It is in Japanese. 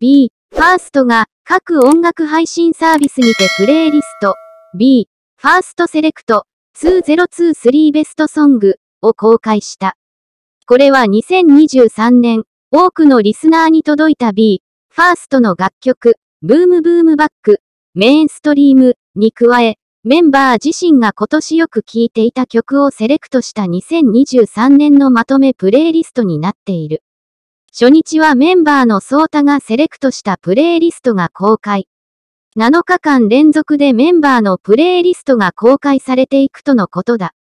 B、ファーストが各音楽配信サービスにてプレイリスト B、ファーストセレクト2023ベストソングを公開した。これは2023年、多くのリスナーに届いた B、ファーストの楽曲、ブームブームバック、メインストリームに加え、メンバー自身が今年よく聴いていた曲をセレクトした2023年のまとめプレイリストになっている。初日はメンバーのソータがセレクトしたプレイリストが公開。7日間連続でメンバーのプレイリストが公開されていくとのことだ。